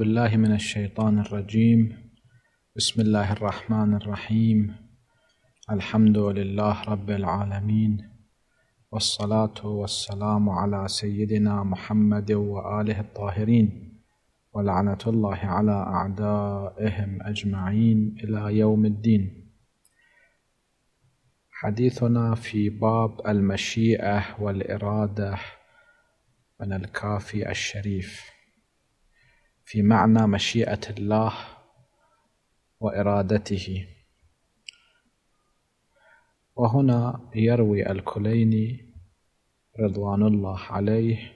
بالله من الشيطان الرجيم بسم الله الرحمن الرحيم الحمد لله رب العالمين والصلاة والسلام على سيدنا محمد وآله الطاهرين ولعنة الله على أعدائهم أجمعين إلى يوم الدين حديثنا في باب المشيئة والإرادة من الكافي الشريف في معنى مشيئة الله وإرادته وهنا يروي الكليني رضوان الله عليه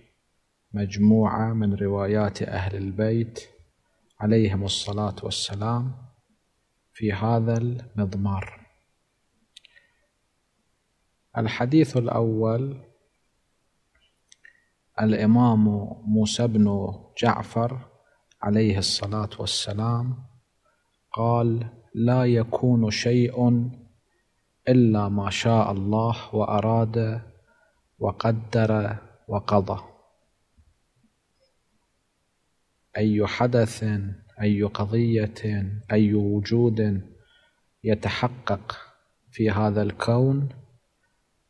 مجموعة من روايات أهل البيت عليهم الصلاة والسلام في هذا المضمار الحديث الأول الإمام موسى بن جعفر عليه الصلاة والسلام قال لا يكون شيء إلا ما شاء الله وأراد وقدر وقضى أي حدث أي قضية أي وجود يتحقق في هذا الكون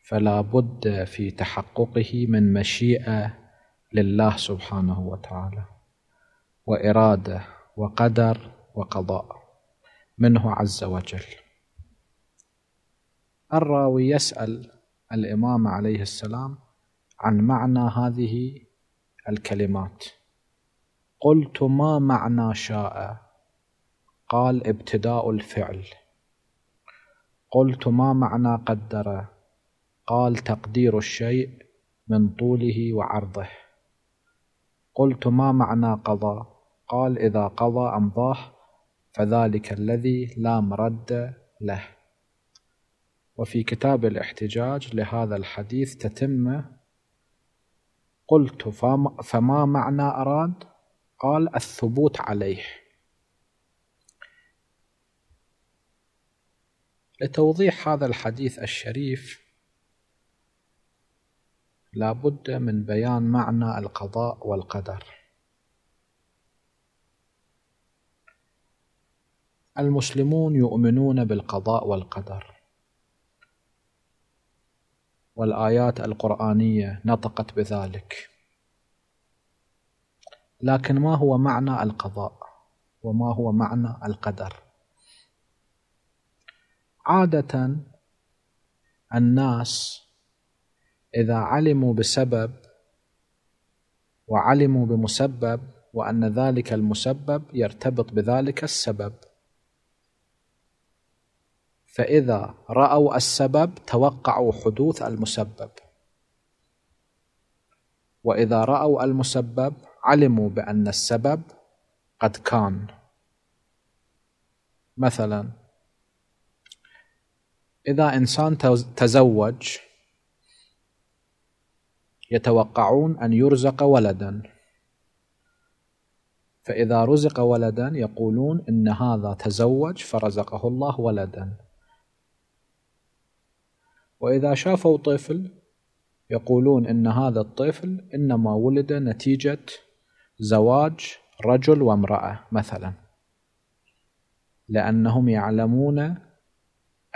فلا بد في تحققه من مشيئة لله سبحانه وتعالى وإرادة وقدر وقضاء منه عز وجل الراوي يسأل الإمام عليه السلام عن معنى هذه الكلمات قلت ما معنى شاء قال ابتداء الفعل قلت ما معنى قدر قال تقدير الشيء من طوله وعرضه قلت ما معنى قضى قال إذا قضى أمضاه فذلك الذي لا مرد له وفي كتاب الاحتجاج لهذا الحديث تتمه قلت فما معنى أراد قال الثبوت عليه لتوضيح هذا الحديث الشريف لابد من بيان معنى القضاء والقدر المسلمون يؤمنون بالقضاء والقدر والايات القرانيه نطقت بذلك لكن ما هو معنى القضاء وما هو معنى القدر عاده الناس اذا علموا بسبب وعلموا بمسبب وان ذلك المسبب يرتبط بذلك السبب فإذا رأوا السبب توقعوا حدوث المسبب وإذا رأوا المسبب علموا بأن السبب قد كان مثلا إذا إنسان تزوج يتوقعون أن يرزق ولدا فإذا رزق ولدا يقولون إن هذا تزوج فرزقه الله ولدا وإذا شافوا طفل يقولون إن هذا الطفل إنما ولد نتيجة زواج رجل وامرأة مثلا لأنهم يعلمون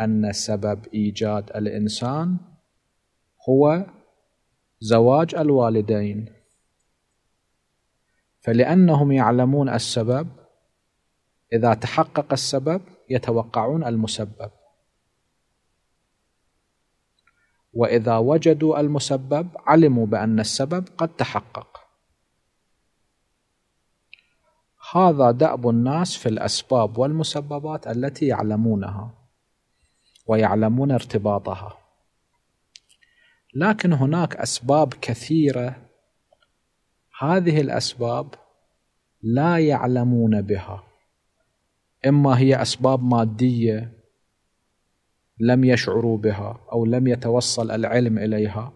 أن سبب إيجاد الإنسان هو زواج الوالدين فلأنهم يعلمون السبب إذا تحقق السبب يتوقعون المسبب واذا وجدوا المسبب علموا بان السبب قد تحقق هذا دأب الناس في الأسباب والمسببات التي يعلمونها ويعلمون ارتباطها لكن هناك أسباب كثيرة هذه الأسباب لا يعلمون بها إما هي أسباب مادية لم يشعروا بها او لم يتوصل العلم اليها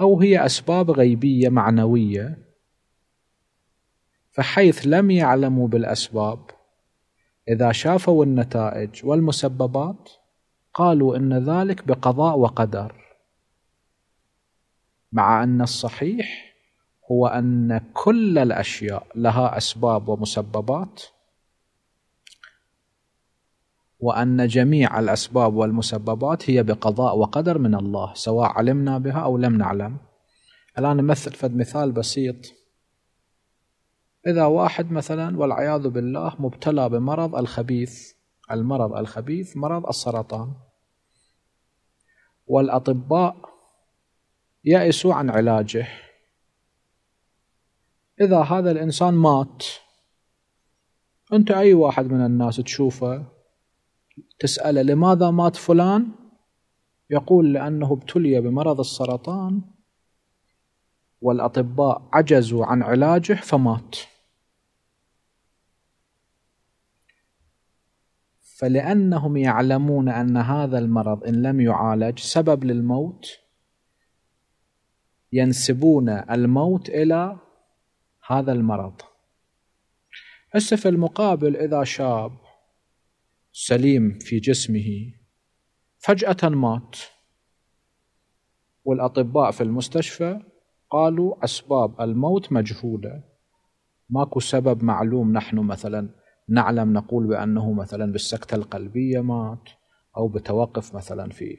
او هي اسباب غيبيه معنويه فحيث لم يعلموا بالاسباب اذا شافوا النتائج والمسببات قالوا ان ذلك بقضاء وقدر مع ان الصحيح هو ان كل الاشياء لها اسباب ومسببات وأن جميع الأسباب والمسببات هي بقضاء وقدر من الله سواء علمنا بها أو لم نعلم الآن نمثل فد مثال بسيط إذا واحد مثلا والعياذ بالله مبتلى بمرض الخبيث المرض الخبيث مرض السرطان والأطباء يأسوا عن علاجه إذا هذا الإنسان مات أنت أي واحد من الناس تشوفه تسأله لماذا مات فلان يقول لأنه ابتلي بمرض السرطان والأطباء عجزوا عن علاجه فمات فلأنهم يعلمون أن هذا المرض إن لم يعالج سبب للموت ينسبون الموت إلى هذا المرض هسه في المقابل إذا شاب سليم في جسمه فجأة مات والأطباء في المستشفى قالوا أسباب الموت مجهولة ماكو سبب معلوم نحن مثلا نعلم نقول بأنه مثلا بالسكتة القلبية مات أو بتوقف مثلا في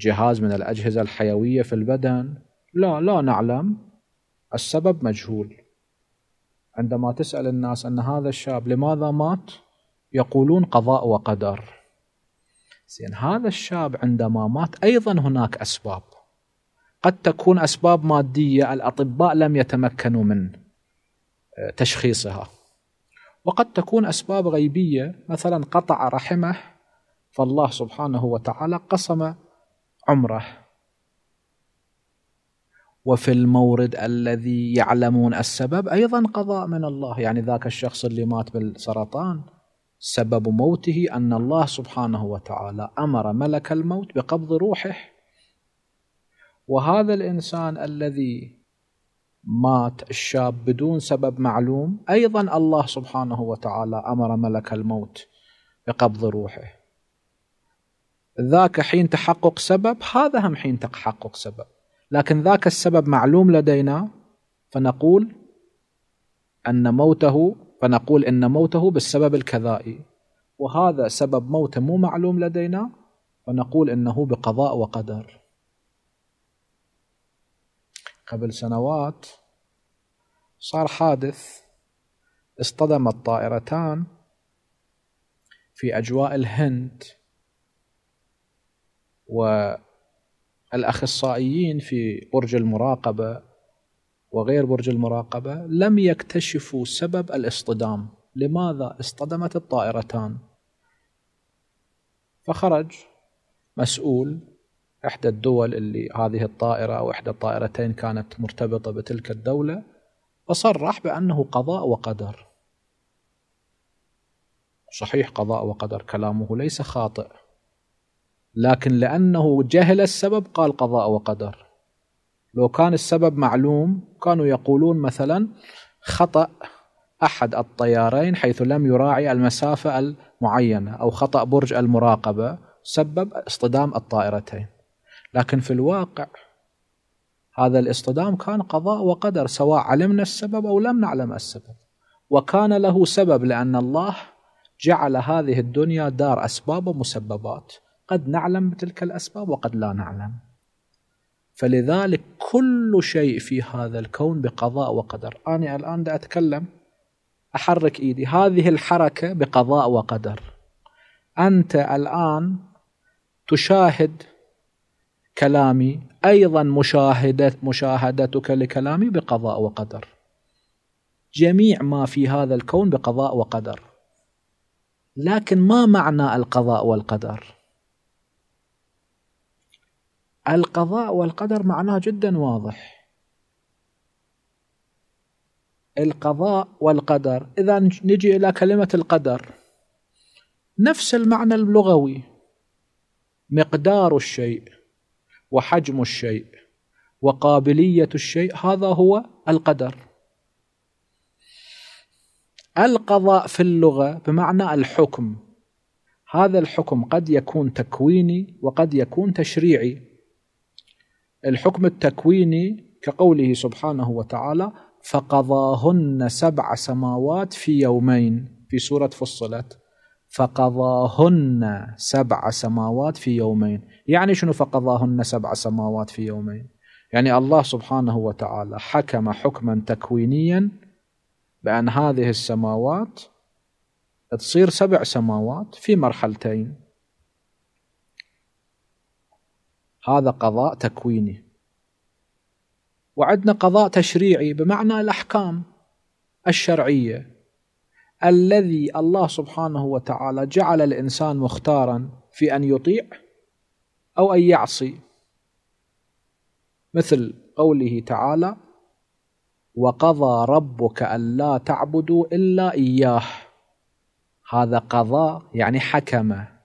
جهاز من الأجهزة الحيوية في البدن لا لا نعلم السبب مجهول عندما تسأل الناس أن هذا الشاب لماذا مات يقولون قضاء وقدر زين هذا الشاب عندما مات أيضا هناك أسباب قد تكون أسباب مادية الأطباء لم يتمكنوا من آه، تشخيصها وقد تكون أسباب غيبية مثلا قطع رحمه فالله سبحانه وتعالى قسم عمره وفي المورد الذي يعلمون السبب ايضا قضاء من الله يعني ذاك الشخص اللي مات بالسرطان سبب موته أن الله سبحانه وتعالى أمر ملك الموت بقبض روحه وهذا الإنسان الذي مات الشاب بدون سبب معلوم أيضا الله سبحانه وتعالى أمر ملك الموت بقبض روحه ذاك حين تحقق سبب هذا هم حين تحقق سبب لكن ذاك السبب معلوم لدينا فنقول أن موته فنقول ان موته بالسبب الكذائي وهذا سبب موته مو معلوم لدينا فنقول انه بقضاء وقدر قبل سنوات صار حادث اصطدمت طائرتان في اجواء الهند والاخصائيين في برج المراقبه وغير برج المراقبة لم يكتشفوا سبب الاصطدام لماذا اصطدمت الطائرتان فخرج مسؤول إحدى الدول اللي هذه الطائرة أو إحدى الطائرتين كانت مرتبطة بتلك الدولة فصرح بأنه قضاء وقدر صحيح قضاء وقدر كلامه ليس خاطئ لكن لأنه جهل السبب قال قضاء وقدر لو كان السبب معلوم كانوا يقولون مثلا خطأ أحد الطيارين حيث لم يراعي المسافة المعينة أو خطأ برج المراقبة سبب اصطدام الطائرتين لكن في الواقع هذا الاصطدام كان قضاء وقدر سواء علمنا السبب أو لم نعلم السبب وكان له سبب لأن الله جعل هذه الدنيا دار أسباب ومسببات قد نعلم بتلك الأسباب وقد لا نعلم فلذلك كل شيء في هذا الكون بقضاء وقدر أنا الآن دا أتكلم أحرك إيدي هذه الحركة بقضاء وقدر أنت الآن تشاهد كلامي أيضا مشاهدة مشاهدتك لكلامي بقضاء وقدر جميع ما في هذا الكون بقضاء وقدر لكن ما معنى القضاء والقدر القضاء والقدر معناه جدا واضح القضاء والقدر إذا نجي إلى كلمة القدر نفس المعنى اللغوي مقدار الشيء وحجم الشيء وقابلية الشيء هذا هو القدر القضاء في اللغة بمعنى الحكم هذا الحكم قد يكون تكويني وقد يكون تشريعي الحكم التكويني كقوله سبحانه وتعالى فقضاهن سبع سماوات في يومين في سورة فصلت فقضاهن سبع سماوات في يومين يعني شنو فقضاهن سبع سماوات في يومين يعني الله سبحانه وتعالى حكم حكما تكوينيا بأن هذه السماوات تصير سبع سماوات في مرحلتين هذا قضاء تكويني وعندنا قضاء تشريعي بمعنى الأحكام الشرعية الذي الله سبحانه وتعالى جعل الإنسان مختارا في أن يطيع أو أن يعصي مثل قوله تعالى وقضى ربك ألا تعبدوا إلا إياه هذا قضاء يعني حكمه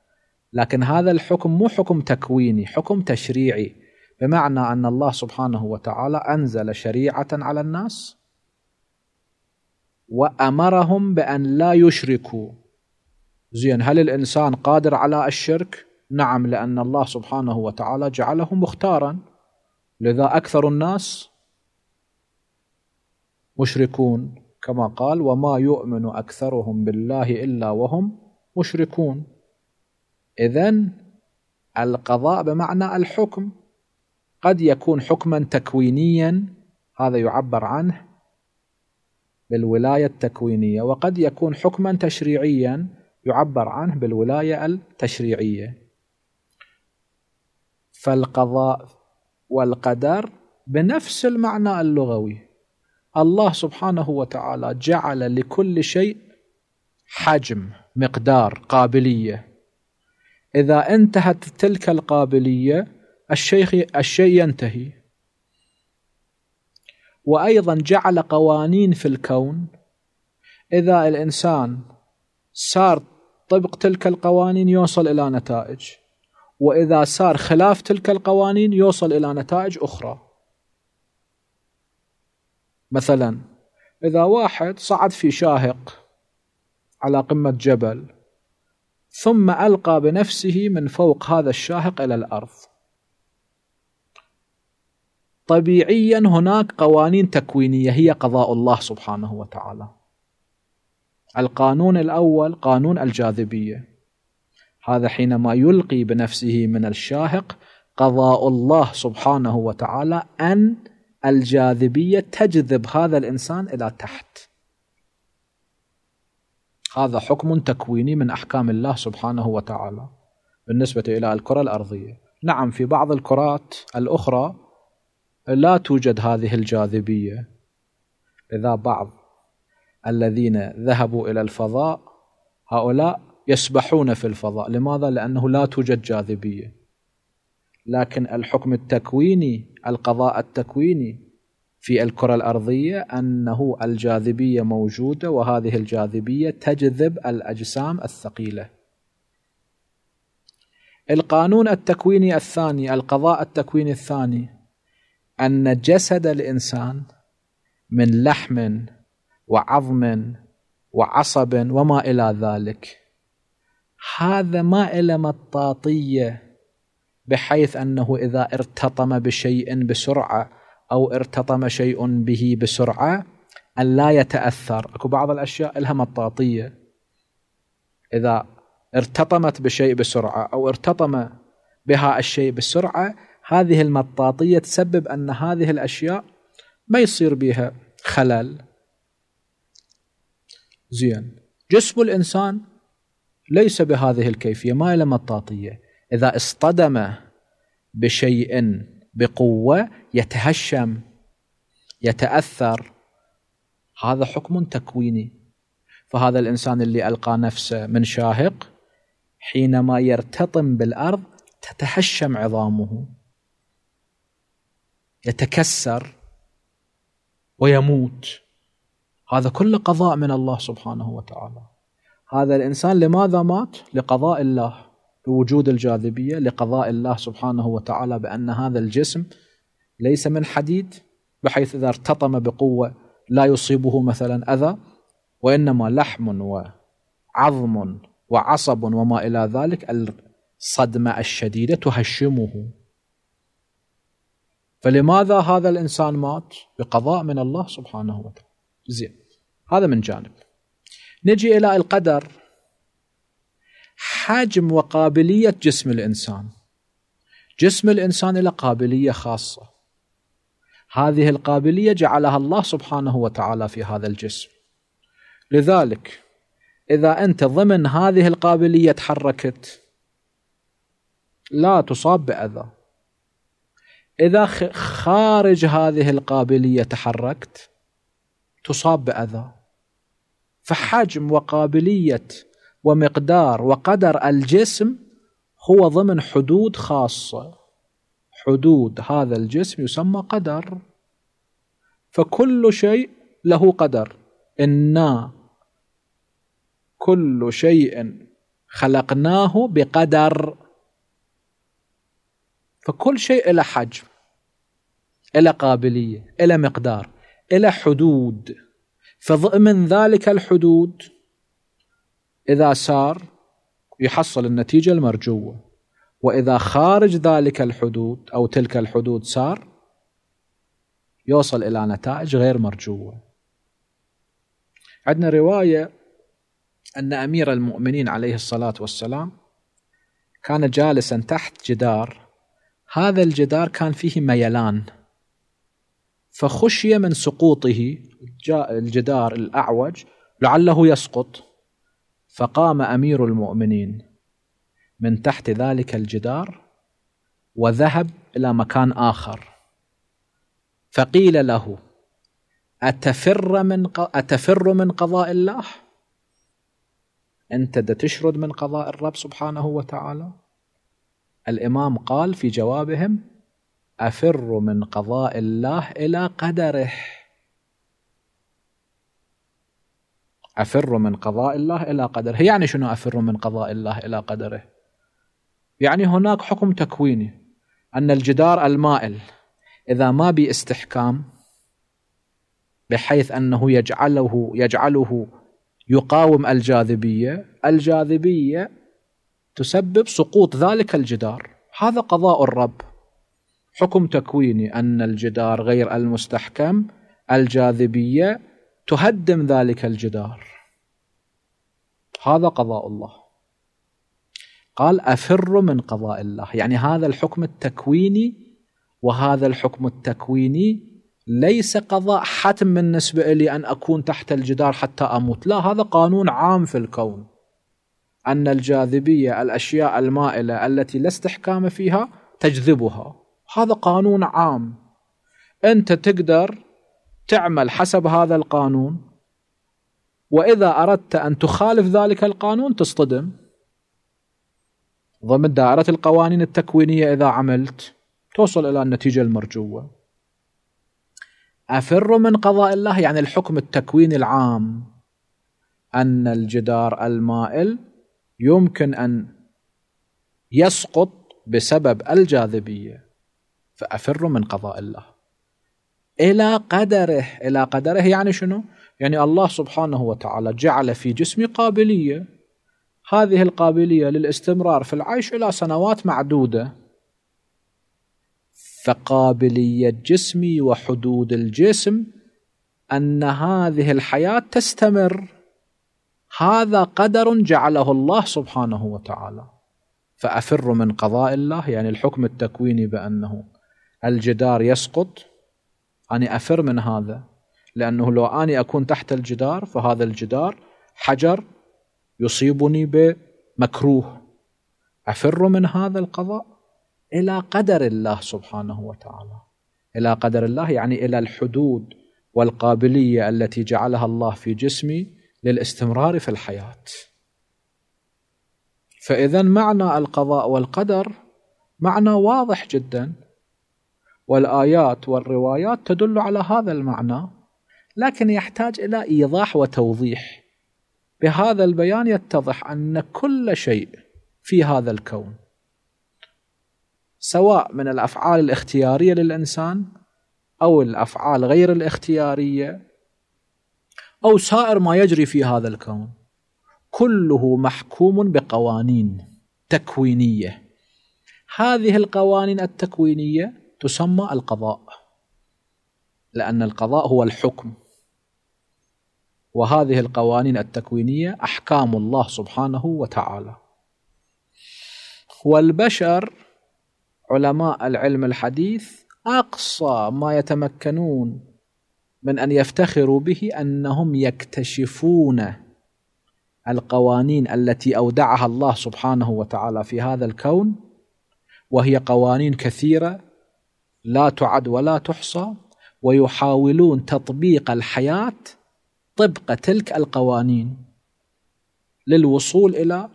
لكن هذا الحكم مو حكم تكويني حكم تشريعي بمعنى ان الله سبحانه وتعالى انزل شريعه على الناس وامرهم بان لا يشركوا زين هل الانسان قادر على الشرك نعم لان الله سبحانه وتعالى جعله مختارا لذا اكثر الناس مشركون كما قال وما يؤمن اكثرهم بالله الا وهم مشركون إذا القضاء بمعنى الحكم قد يكون حكما تكوينيا هذا يعبر عنه بالولاية التكوينية وقد يكون حكما تشريعيا يعبر عنه بالولاية التشريعية فالقضاء والقدر بنفس المعنى اللغوي الله سبحانه وتعالى جعل لكل شيء حجم مقدار قابليه إذا انتهت تلك القابلية الشيخ الشيء ينتهي وأيضا جعل قوانين في الكون إذا الإنسان سار طبق تلك القوانين يوصل إلى نتائج وإذا سار خلاف تلك القوانين يوصل إلى نتائج أخرى مثلا إذا واحد صعد في شاهق على قمة جبل ثم ألقى بنفسه من فوق هذا الشاهق إلى الأرض طبيعيا هناك قوانين تكوينية هي قضاء الله سبحانه وتعالى القانون الأول قانون الجاذبية هذا حينما يلقي بنفسه من الشاهق قضاء الله سبحانه وتعالى أن الجاذبية تجذب هذا الإنسان إلى تحت هذا حكم تكويني من أحكام الله سبحانه وتعالى بالنسبة إلى الكرة الأرضية نعم في بعض الكرات الأخرى لا توجد هذه الجاذبية لذا بعض الذين ذهبوا إلى الفضاء هؤلاء يسبحون في الفضاء لماذا؟ لأنه لا توجد جاذبية لكن الحكم التكويني القضاء التكويني في الكرة الأرضية أنه الجاذبية موجودة وهذه الجاذبية تجذب الأجسام الثقيلة. القانون التكويني الثاني القضاء التكويني الثاني أن جسد الإنسان من لحم وعظم وعصب وما إلى ذلك هذا ما إلى مطاطية بحيث أنه إذا ارتطم بشيء بسرعة او ارتطم شيء به بسرعه ان لا يتاثر اكو بعض الاشياء لها مطاطيه اذا ارتطمت بشيء بسرعه او ارتطم بها الشيء بسرعه هذه المطاطيه تسبب ان هذه الاشياء ما يصير بها خلل زين جسم الانسان ليس بهذه الكيفيه ما له مطاطيه اذا اصطدم بشيء بقوه يتهشم يتاثر هذا حكم تكويني فهذا الانسان اللي القى نفسه من شاهق حينما يرتطم بالارض تتهشم عظامه يتكسر ويموت هذا كله قضاء من الله سبحانه وتعالى هذا الانسان لماذا مات لقضاء الله وجود الجاذبية لقضاء الله سبحانه وتعالى بأن هذا الجسم ليس من حديد بحيث إذا ارتطم بقوة لا يصيبه مثلا أذى وإنما لحم وعظم وعصب وما إلى ذلك الصدمة الشديدة تهشمه فلماذا هذا الإنسان مات بقضاء من الله سبحانه وتعالى زين هذا من جانب نجي إلى القدر حجم وقابلية جسم الإنسان جسم الإنسان له قابلية خاصة هذه القابلية جعلها الله سبحانه وتعالى في هذا الجسم لذلك إذا أنت ضمن هذه القابلية تحركت لا تصاب بأذى إذا خارج هذه القابلية تحركت تصاب بأذى فحجم وقابلية ومقدار وقدر الجسم هو ضمن حدود خاصة حدود هذا الجسم يسمى قدر فكل شيء له قدر إنا كل شيء خلقناه بقدر فكل شيء له حجم إلى قابلية إلى مقدار إلى حدود فضمن ذلك الحدود إذا سار يحصل النتيجة المرجوة وإذا خارج ذلك الحدود أو تلك الحدود سار يوصل إلى نتائج غير مرجوة عندنا رواية أن أمير المؤمنين عليه الصلاة والسلام كان جالسا تحت جدار هذا الجدار كان فيه ميلان فخشي من سقوطه الجدار الأعوج لعله يسقط فقام أمير المؤمنين من تحت ذلك الجدار وذهب إلى مكان آخر فقيل له أتفر من أتفر من قضاء الله؟ أنت تشرد من قضاء الرب سبحانه وتعالى؟ الإمام قال في جوابهم أفر من قضاء الله إلى قدره أفر من قضاء الله إلى قدره يعني شنو أفر من قضاء الله إلى قدره يعني هناك حكم تكويني أن الجدار المائل إذا ما باستحكام بحيث أنه يجعله يجعله يقاوم الجاذبية الجاذبية تسبب سقوط ذلك الجدار هذا قضاء الرب حكم تكويني أن الجدار غير المستحكم الجاذبية تهدم ذلك الجدار هذا قضاء الله قال افر من قضاء الله يعني هذا الحكم التكويني وهذا الحكم التكويني ليس قضاء حتم بالنسبه لي ان اكون تحت الجدار حتى اموت لا هذا قانون عام في الكون ان الجاذبيه الاشياء المائله التي لا استحكام فيها تجذبها هذا قانون عام انت تقدر تعمل حسب هذا القانون واذا اردت ان تخالف ذلك القانون تصطدم ضمن دائره القوانين التكوينيه اذا عملت توصل الى النتيجه المرجوه افر من قضاء الله يعني الحكم التكويني العام ان الجدار المائل يمكن ان يسقط بسبب الجاذبيه فافر من قضاء الله إلى قدره إلى قدره يعني شنو؟ يعني الله سبحانه وتعالى جعل في جسمي قابلية هذه القابلية للاستمرار في العيش إلى سنوات معدودة فقابلية جسمي وحدود الجسم أن هذه الحياة تستمر هذا قدر جعله الله سبحانه وتعالى فأفر من قضاء الله يعني الحكم التكويني بأنه الجدار يسقط أني أفر من هذا لأنه لو أني أكون تحت الجدار فهذا الجدار حجر يصيبني بمكروه أفر من هذا القضاء إلى قدر الله سبحانه وتعالى إلى قدر الله يعني إلى الحدود والقابلية التي جعلها الله في جسمي للاستمرار في الحياة فإذا معنى القضاء والقدر معنى واضح جدا والآيات والروايات تدل على هذا المعنى لكن يحتاج إلى إيضاح وتوضيح بهذا البيان يتضح أن كل شيء في هذا الكون سواء من الأفعال الاختيارية للإنسان أو الأفعال غير الاختيارية أو سائر ما يجري في هذا الكون كله محكوم بقوانين تكوينية هذه القوانين التكوينية تسمى القضاء لأن القضاء هو الحكم وهذه القوانين التكوينية أحكام الله سبحانه وتعالى والبشر علماء العلم الحديث أقصى ما يتمكنون من أن يفتخروا به أنهم يكتشفون القوانين التي أودعها الله سبحانه وتعالى في هذا الكون وهي قوانين كثيرة لا تعد ولا تحصى ويحاولون تطبيق الحياه طبق تلك القوانين للوصول الى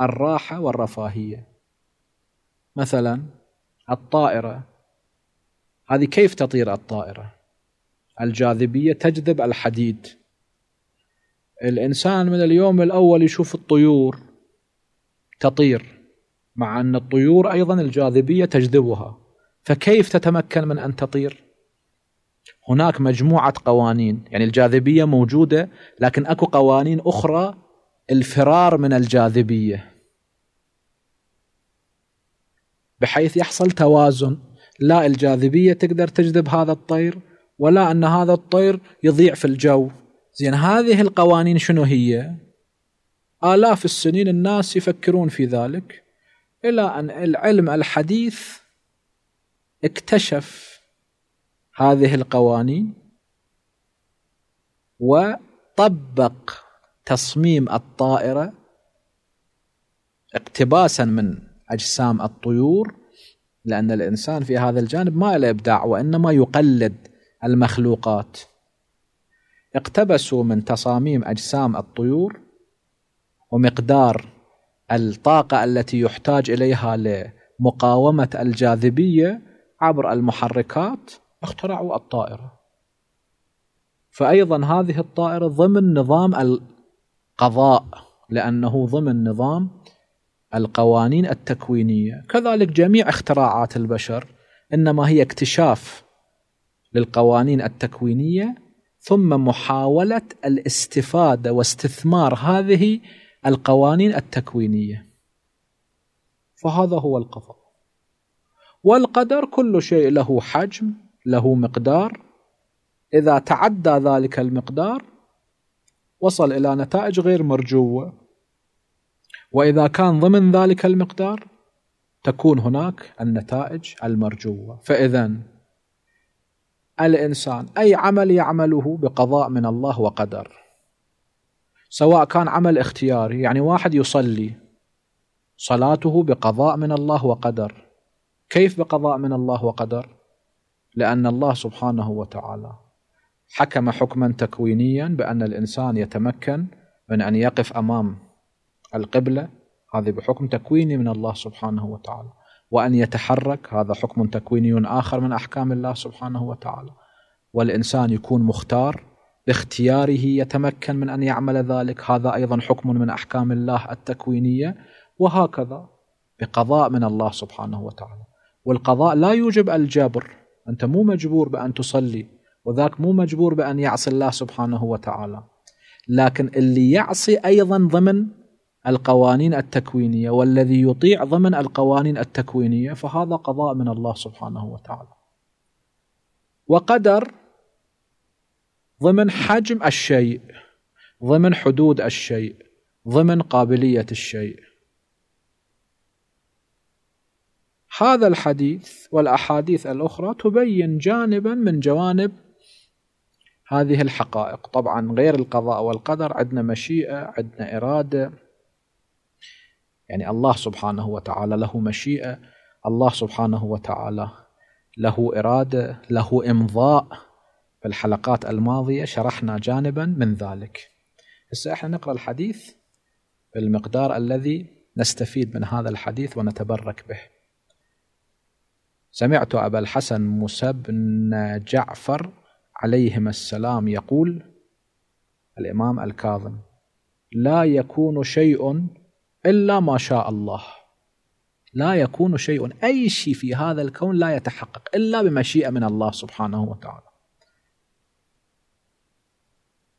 الراحه والرفاهيه مثلا الطائره هذه كيف تطير الطائره الجاذبيه تجذب الحديد الانسان من اليوم الاول يشوف الطيور تطير مع ان الطيور ايضا الجاذبيه تجذبها فكيف تتمكن من ان تطير؟ هناك مجموعه قوانين، يعني الجاذبيه موجوده لكن اكو قوانين اخرى الفرار من الجاذبيه. بحيث يحصل توازن، لا الجاذبيه تقدر تجذب هذا الطير ولا ان هذا الطير يضيع في الجو. زين هذه القوانين شنو هي؟ آلاف السنين الناس يفكرون في ذلك إلى أن العلم الحديث اكتشف هذه القوانين وطبق تصميم الطائره اقتباسا من اجسام الطيور لان الانسان في هذا الجانب ما له ابداع وانما يقلد المخلوقات اقتبسوا من تصاميم اجسام الطيور ومقدار الطاقه التي يحتاج اليها لمقاومه الجاذبيه عبر المحركات اخترعوا الطائرة فأيضا هذه الطائرة ضمن نظام القضاء لأنه ضمن نظام القوانين التكوينية كذلك جميع اختراعات البشر إنما هي اكتشاف للقوانين التكوينية ثم محاولة الاستفادة واستثمار هذه القوانين التكوينية فهذا هو القضاء والقدر كل شيء له حجم له مقدار إذا تعدى ذلك المقدار وصل إلى نتائج غير مرجوة وإذا كان ضمن ذلك المقدار تكون هناك النتائج المرجوة فإذا الإنسان أي عمل يعمله بقضاء من الله وقدر سواء كان عمل اختياري يعني واحد يصلي صلاته بقضاء من الله وقدر كيف بقضاء من الله وقدر لان الله سبحانه وتعالى حكم حكما تكوينيا بان الانسان يتمكن من ان يقف امام القبله هذه بحكم تكويني من الله سبحانه وتعالى وان يتحرك هذا حكم تكويني اخر من احكام الله سبحانه وتعالى والانسان يكون مختار باختياره يتمكن من ان يعمل ذلك هذا ايضا حكم من احكام الله التكوينيه وهكذا بقضاء من الله سبحانه وتعالى والقضاء لا يوجب الجبر أنت مو مجبور بأن تصلي وذاك مو مجبور بأن يعصي الله سبحانه وتعالى لكن اللي يعصي أيضا ضمن القوانين التكوينية والذي يطيع ضمن القوانين التكوينية فهذا قضاء من الله سبحانه وتعالى وقدر ضمن حجم الشيء ضمن حدود الشيء ضمن قابلية الشيء هذا الحديث والأحاديث الأخرى تبين جانبا من جوانب هذه الحقائق طبعا غير القضاء والقدر عندنا مشيئة عندنا إرادة يعني الله سبحانه وتعالى له مشيئة الله سبحانه وتعالى له إرادة له إمضاء في الحلقات الماضية شرحنا جانبا من ذلك هسه احنا نقرأ الحديث بالمقدار الذي نستفيد من هذا الحديث ونتبرك به سمعت أبا الحسن موسى بن جعفر عليهما السلام يقول الإمام الكاظم لا يكون شيء إلا ما شاء الله لا يكون شيء أي شيء في هذا الكون لا يتحقق إلا بمشيئة من الله سبحانه وتعالى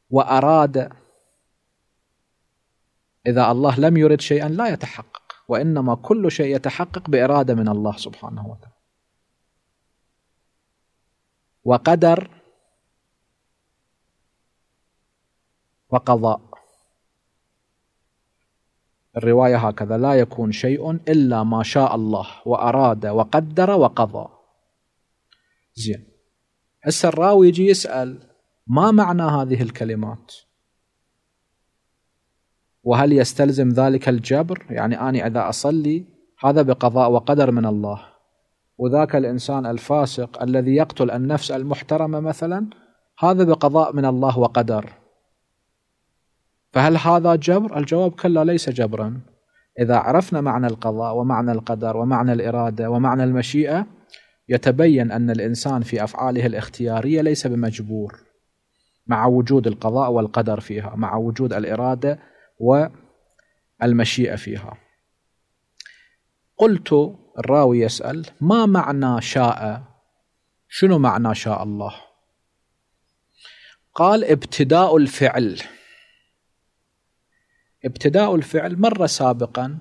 وأراد إذا الله لم يرد شيئا لا يتحقق وإنما كل شيء يتحقق بإرادة من الله سبحانه وتعالى وقدر وقضاء الرواية هكذا لا يكون شيء إلا ما شاء الله وأراد وقدر وقضى زين هسه الراوي يجي يسأل ما معنى هذه الكلمات وهل يستلزم ذلك الجبر يعني أنا إذا أصلي هذا بقضاء وقدر من الله وذاك الانسان الفاسق الذي يقتل النفس المحترمه مثلا هذا بقضاء من الله وقدر فهل هذا جبر؟ الجواب كلا ليس جبرا إذا عرفنا معنى القضاء ومعنى القدر ومعنى الإرادة ومعنى المشيئة يتبين أن الإنسان في أفعاله الاختيارية ليس بمجبور مع وجود القضاء والقدر فيها مع وجود الإرادة والمشيئة فيها قلت الراوي يسأل ما معنى شاء شنو معنى شاء الله قال ابتداء الفعل ابتداء الفعل مر سابقا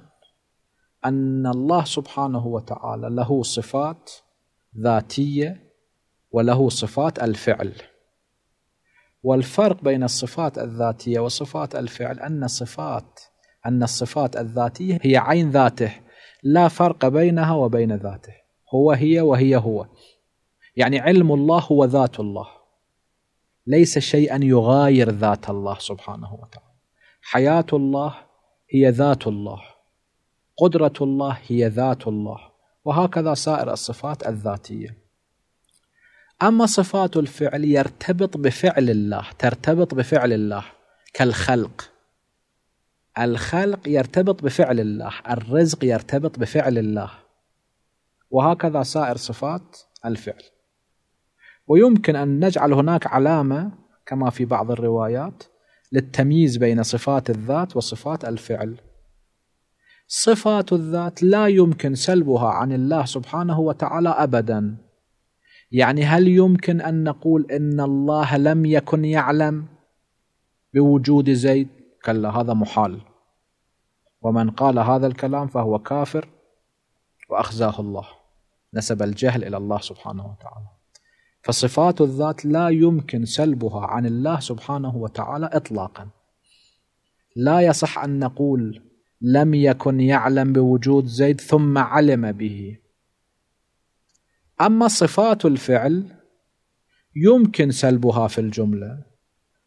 أن الله سبحانه وتعالى له صفات ذاتية وله صفات الفعل والفرق بين الصفات الذاتية وصفات الفعل أن صفات أن الصفات الذاتية هي عين ذاته لا فرق بينها وبين ذاته هو هي وهي هو يعني علم الله هو ذات الله ليس شيئا يغاير ذات الله سبحانه وتعالى حياة الله هي ذات الله قدرة الله هي ذات الله وهكذا سائر الصفات الذاتية أما صفات الفعل يرتبط بفعل الله ترتبط بفعل الله كالخلق الخلق يرتبط بفعل الله الرزق يرتبط بفعل الله وهكذا سائر صفات الفعل ويمكن أن نجعل هناك علامة كما في بعض الروايات للتمييز بين صفات الذات وصفات الفعل صفات الذات لا يمكن سلبها عن الله سبحانه وتعالى أبدا يعني هل يمكن أن نقول إن الله لم يكن يعلم بوجود زيد كلا هذا محال ومن قال هذا الكلام فهو كافر وأخزاه الله نسب الجهل إلى الله سبحانه وتعالى فصفات الذات لا يمكن سلبها عن الله سبحانه وتعالى إطلاقا لا يصح أن نقول لم يكن يعلم بوجود زيد ثم علم به أما صفات الفعل يمكن سلبها في الجملة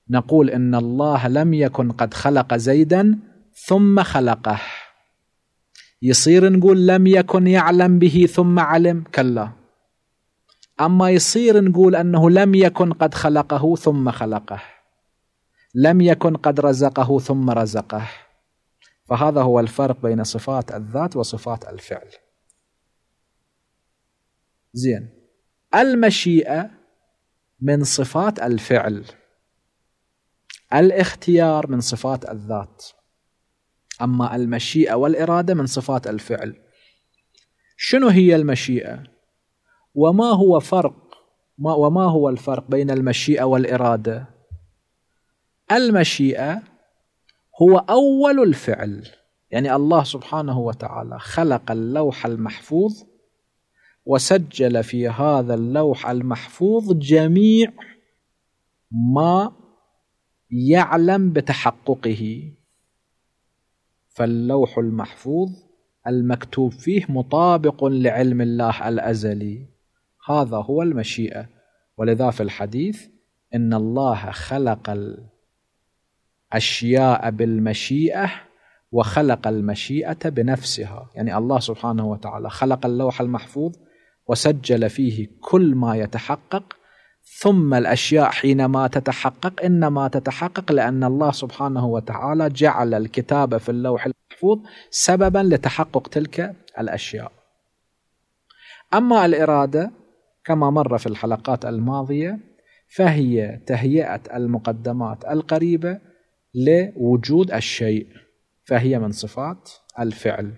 نقول ان الله لم يكن قد خلق زيدا ثم خلقه يصير نقول لم يكن يعلم به ثم علم كلا اما يصير نقول انه لم يكن قد خلقه ثم خلقه لم يكن قد رزقه ثم رزقه فهذا هو الفرق بين صفات الذات وصفات الفعل زين المشيئه من صفات الفعل الاختيار من صفات الذات أما المشيئة والإرادة من صفات الفعل شنو هي المشيئة؟ وما هو فرق ما وما هو الفرق بين المشيئة والإرادة؟ المشيئة هو أول الفعل يعني الله سبحانه وتعالى خلق اللوح المحفوظ وسجل في هذا اللوح المحفوظ جميع ما يعلم بتحققه فاللوح المحفوظ المكتوب فيه مطابق لعلم الله الازلي هذا هو المشيئه ولذا في الحديث ان الله خلق الاشياء بالمشيئه وخلق المشيئه بنفسها يعني الله سبحانه وتعالى خلق اللوح المحفوظ وسجل فيه كل ما يتحقق ثم الاشياء حينما تتحقق انما تتحقق لان الله سبحانه وتعالى جعل الكتابه في اللوح المحفوظ سببا لتحقق تلك الاشياء. اما الاراده كما مر في الحلقات الماضيه فهي تهيئه المقدمات القريبه لوجود الشيء فهي من صفات الفعل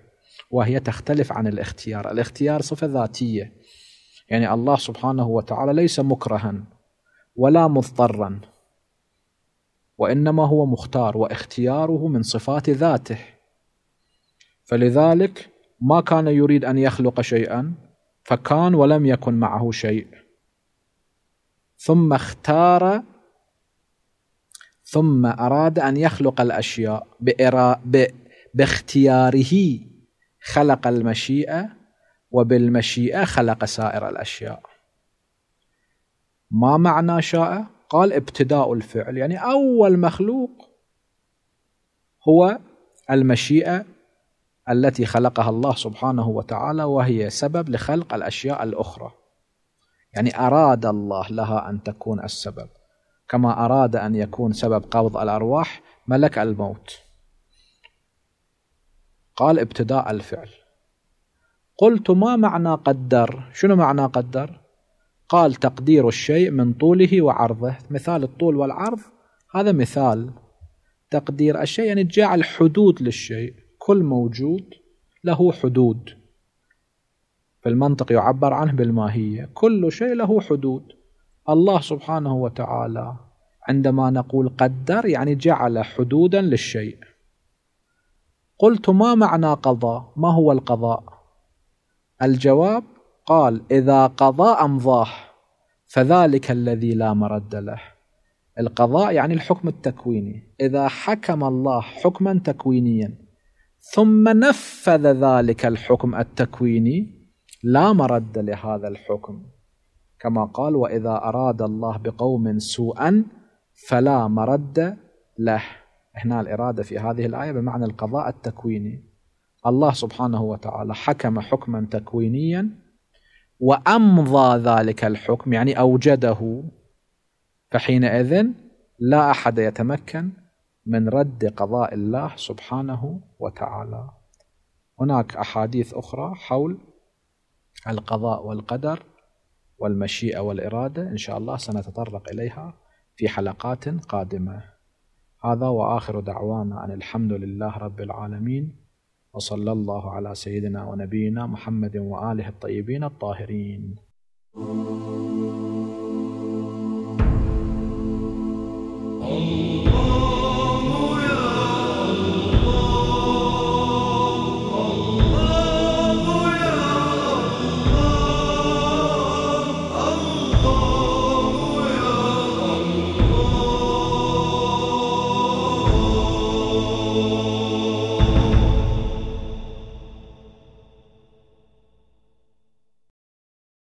وهي تختلف عن الاختيار، الاختيار صفه ذاتيه يعني الله سبحانه وتعالى ليس مكرها ولا مضطرا وانما هو مختار واختياره من صفات ذاته فلذلك ما كان يريد ان يخلق شيئا فكان ولم يكن معه شيء ثم اختار ثم اراد ان يخلق الاشياء باختياره خلق المشيئه وبالمشيئة خلق سائر الأشياء ما معنى شاء؟ قال ابتداء الفعل يعني أول مخلوق هو المشيئة التي خلقها الله سبحانه وتعالى وهي سبب لخلق الأشياء الأخرى يعني أراد الله لها أن تكون السبب كما أراد أن يكون سبب قبض الأرواح ملك الموت قال ابتداء الفعل قلت ما معنى قدر شنو معنى قدر قال تقدير الشيء من طوله وعرضه مثال الطول والعرض هذا مثال تقدير الشيء يعني جعل حدود للشيء كل موجود له حدود في المنطق يعبر عنه بالماهية كل شيء له حدود الله سبحانه وتعالى عندما نقول قدر يعني جعل حدودا للشيء قلت ما معنى قضاء ما هو القضاء الجواب قال إذا قضى أمضاه فذلك الذي لا مرد له القضاء يعني الحكم التكويني إذا حكم الله حكما تكوينيا ثم نفذ ذلك الحكم التكويني لا مرد لهذا الحكم كما قال وإذا أراد الله بقوم سوءا فلا مرد له هنا الإرادة في هذه الآية بمعنى القضاء التكويني الله سبحانه وتعالى حكم حكما تكوينيا وأمضى ذلك الحكم يعني أوجده فحينئذ لا أحد يتمكن من رد قضاء الله سبحانه وتعالى هناك أحاديث أخرى حول القضاء والقدر والمشيئة والإرادة إن شاء الله سنتطرق إليها في حلقات قادمة هذا وآخر دعوانا أن الحمد لله رب العالمين وصلى الله على سيدنا ونبينا محمد وآله الطيبين الطاهرين الله